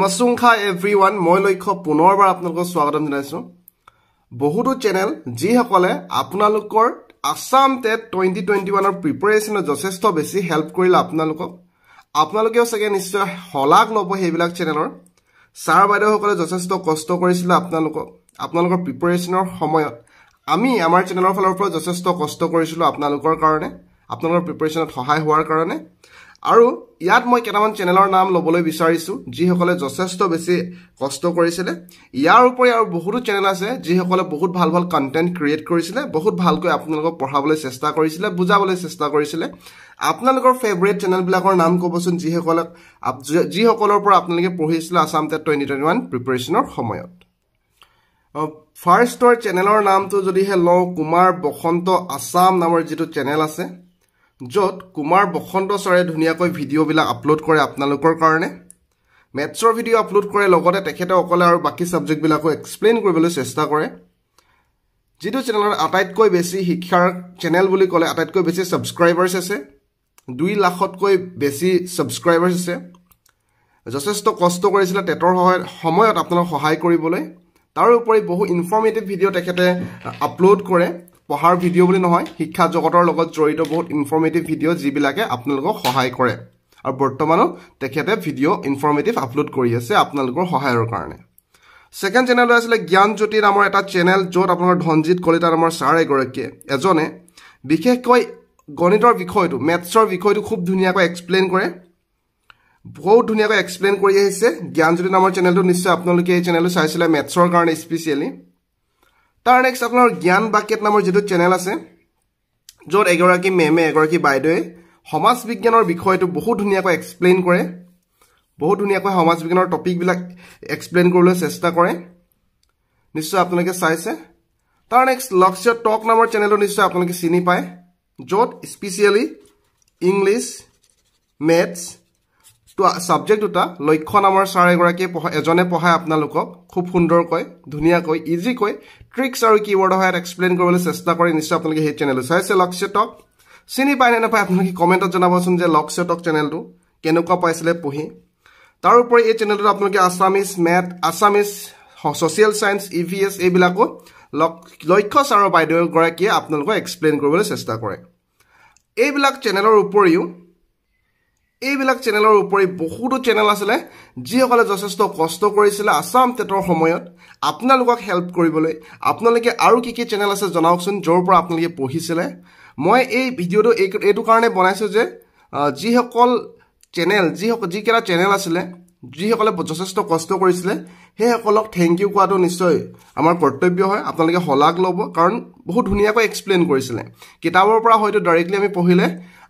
মাছুংখা every one মই লক্ষ্য পুনৰবাৰ আপোনালোকক স্বাগতম জনাইছোঁ বহুতো চেনেল যিসকলে আপোনালোকৰ আছাম টেট টুৱেণ্টি টুৱেণ্টি ওৱানৰ প্ৰিপেৰেশ্যনত যথেষ্ট বেছি হেল্প কৰিলে আপোনালোকক আপোনালোকেও চাগে নিশ্চয় শলাগ ল'ব সেইবিলাক চেনেলৰ ছাৰ বাইদেউসকলে যথেষ্ট কষ্ট কৰিছিলে আপোনালোকক আপোনালোকৰ প্ৰিপেৰেশ্যনৰ সময়ত আমি আমাৰ চেনেলৰ ফালৰ পৰা যথেষ্ট কষ্ট কৰিছিলোঁ আপোনালোকৰ কাৰণে আপোনালোকৰ প্ৰিপেৰেশ্যনত সহায় হোৱাৰ কাৰণে আৰু ইয়াত মই কেইটামান চেনেলৰ নাম ল'বলৈ বিচাৰিছোঁ যিসকলে যথেষ্ট বেছি কষ্ট কৰিছিলে ইয়াৰ উপৰি আৰু বহুতো চেনেল আছে যিসকলে বহুত ভাল ভাল কণ্টেণ্ট ক্ৰিয়েট কৰিছিলে বহুত ভালকৈ আপোনালোকক পঢ়াবলৈ চেষ্টা কৰিছিলে বুজাবলৈ চেষ্টা কৰিছিলে আপোনালোকৰ ফেভৰেট চেনেলবিলাকৰ নাম ক'বচোন যিসকলক যিসকলৰ পৰা আপোনালোকে পঢ়িছিলে Assam TET twenty twenty one প্ৰিপেৰেশ্যনৰ সময়ত ফাৰ্ষ্টৰ চেনেলৰ নামটো যদিহে লওঁ কুমাৰ বসন্ত আছাম নামৰ যিটো চেনেল আছে য'ত কুমাৰ বসন্ত ছাৰে ধুনীয়াকৈ ভিডিঅ'বিলাক আপলোড কৰে আপোনালোকৰ কাৰণে মেথছৰ ভিডিঅ' আপলোড কৰে লগতে তেখেতে অকলে আৰু বাকী ছাবজেক্টবিলাকো এক্সপ্লেইন কৰিবলৈ চেষ্টা কৰে যিটো চেনেলত আটাইতকৈ বেছি শিক্ষাৰ চেনেল বুলি ক'লে আটাইতকৈ বেছি ছাবস্ক্ৰাইবাৰ্ছ আছে দুই লাখতকৈ বেছি ছাবস্ক্ৰাইবাৰ্ছ আছে যথেষ্ট কষ্ট কৰিছিলে টেটৰ সহায় সময়ত আপোনালোক সহায় কৰিবলৈ তাৰোপৰি বহু ইনফৰ্মেটিভ ভিডিঅ' তেখেতে আপলোড কৰে পঢ়াৰ ভিডিঅ' বুলি নহয় শিক্ষা জগতৰ লগত জড়িত বহুত ইনফৰ্মেটিভ ভিডিঅ' যিবিলাকে আপোনালোকক সহায় কৰে আৰু বৰ্তমানো তেখেতে ভিডিঅ' ইনফৰ্মেটিভ আপলোড কৰি আছে আপোনালোকৰ সহায়ৰ কাৰণে ছেকেণ্ড চেনেলটো আছিলে জ্ঞানজ্যোতি নামৰ এটা চেনেল য'ত আপোনাৰ ধনজিৎ কলিতা নামৰ ছাৰ এগৰাকীয়ে এজনে বিশেষকৈ গণিতৰ বিষয়টো মেথছৰ বিষয়টো খুব ধুনীয়াকৈ এক্সপ্লেইন কৰে বহুত ধুনীয়াকৈ এক্সপ্লেইন কৰি আহিছে জ্ঞানজ্যোতি নামৰ চেনেলটো নিশ্চয় আপোনালোকে এই চেনেলটো চাইছিলে মেথছৰ কাৰণে স্পেচিয়েলি তাৰ নেক্সট আপোনাৰ জ্ঞান বাকেট নামৰ যিটো চেনেল আছে য'ত এগৰাকী মেমে এগৰাকী বাইদেৱে সমাজ বিজ্ঞানৰ বিষয়টো বহুত ধুনীয়াকৈ এক্সপ্লেইন কৰে বহুত ধুনীয়াকৈ সমাজ বিজ্ঞানৰ টপিকবিলাক এক্সপ্লেইন কৰিবলৈ চেষ্টা কৰে নিশ্চয় আপোনালোকে চাইছে তাৰ নেক্সট লক্সিঅ টক নামৰ চেনেলটো নিশ্চয় আপোনালোকে চিনি পায় য'ত স্পেচিয়েলি ইংলিছ মেথছ ছাবজেক্ট দুটা লক্ষ্য নামৰ ছাৰ এগৰাকীয়ে পঢ়া এজনে পঢ়ায় আপোনালোকক খুব সুন্দৰকৈ ধুনীয়াকৈ ইজিকৈ ট্ৰিক্ছ আৰু কীৱৰ্ডৰ সহায়ত এক্সপ্লেইন কৰিবলৈ চেষ্টা কৰি নিশ্চয় আপোনালোকে সেই চেনেলটো চাইছে লক্ষ্যটক চিনি পায় নে নাপায় আপোনালোকে কমেণ্টত জনাবচোন যে লক্ষ্যটক চেনেলটো কেনেকুৱা পাইছিলে পঢ়ি তাৰোপৰি এই চেনেলটোত আপোনালোকে Assamese math Assamese social science E V S এইবিলাকো লক্ষ্য ছাৰৰ বাইদেউগৰাকীয়ে আপোনালোকক এক্সপ্লেইন কৰিবলৈ চেষ্টা কৰে এইবিলাক চেনেলৰ উপৰিও এইবিলাক চেনেলৰ উপৰি বহুতো চেনেল আছিলে যিসকলে যথেষ্ট কষ্ট কৰিছিলে আছাম টেটৰ সময়ত আপোনালোকক হেল্প কৰিবলৈ আপোনালোকে আৰু কি কি চেনেল আছে জনাওকচোন য'ৰ পৰা আপোনালোকে পঢ়িছিলে মই এই ভিডিঅ'টো এই এইটো কাৰণে বনাইছোঁ যে যিসকল চেনেল যিসকল যিকেইটা চেনেল আছিলে যিসকলে যথেষ্ট কষ্ট কৰিছিলে সেইসকলক থেংক ইউ কোৱাটো নিশ্চয় আমাৰ কৰ্তব্য হয় আপোনালোকে শলাগ ল'ব কাৰণ বহুত ধুনীয়াকৈ এক্সপ্লেইন কৰিছিলে কিতাপৰ পৰা হয়তো ডাইৰেক্টলি আমি পঢ়িলে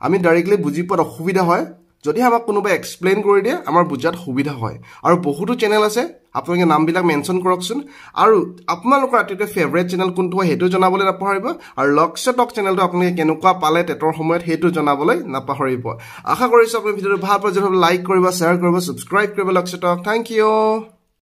আমি ডাইৰেক্টলি বুজি পোৱাত অসুবিধা হয় যদিহে আমাক কোনোবাই এক্সপ্লেইন কৰি দিয়ে আমাৰ বুজাত সুবিধা হয় আৰু বহুতো চেনেল আছে আপোনালোকে নামবিলাক মেনশ্যন কৰকচোন আৰু আপোনালোকৰ আটাইতকৈ ফেভৰেট চেনেল কোনটো হয় সেইটো জনাবলৈ নাপাহৰিব আৰু লক্ষ্য টক চেনেলটো আপোনালোকে কেনেকুৱা পালে টেটৰ সময়ত সেইটো জনাবলৈ নাপাহৰিব আশা কৰিছোঁ আপুনি ভিডিঅ'টো ভাল পাইছে লাইক কৰিব শ্বেয়াৰ কৰিব ছাবস্ক্ৰাইব কৰিব লক্ষ্য টক থেংক ইউ